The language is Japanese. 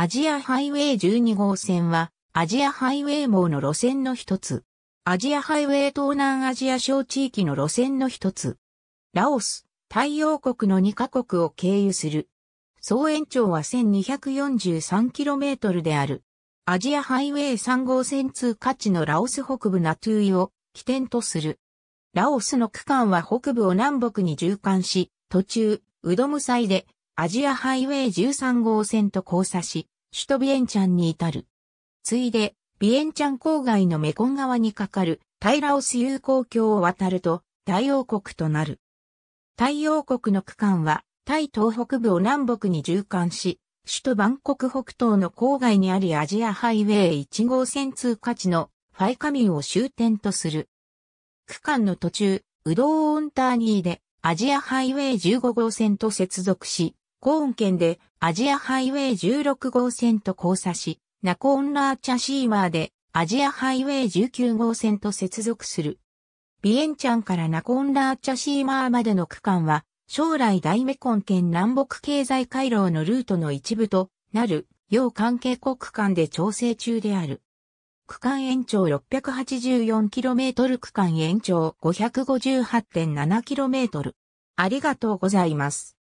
アジアハイウェイ12号線は、アジアハイウェイ網の路線の一つ。アジアハイウェイ東南アジア小地域の路線の一つ。ラオス、太陽国の2カ国を経由する。総延長は 1243km である。アジアハイウェイ3号線通過地のラオス北部ナトゥイを起点とする。ラオスの区間は北部を南北に縦貫し、途中、ウドムサイでアジアハイウェイ13号線と交差し、首都ビエンチャンに至る。ついで、ビエンチャン郊外のメコン川に架かるタイラオス友好橋を渡ると大王国となる。大王国の区間はタイ東北部を南北に縦貫し、首都バンコク北東の郊外にあるアジアハイウェイ1号線通過地のファイカミンを終点とする。区間の途中、ウドーオンターニーでアジアハイウェイ15号線と接続し、コーン県でアジアハイウェイ16号線と交差し、ナコーンラーチャシーマーでアジアハイウェイ19号線と接続する。ビエンチャンからナコーンラーチャシーマーまでの区間は、将来大メコン県南北経済回廊のルートの一部となる、要関係国間で調整中である。区間延長 684km 区間延長 558.7km。ありがとうございます。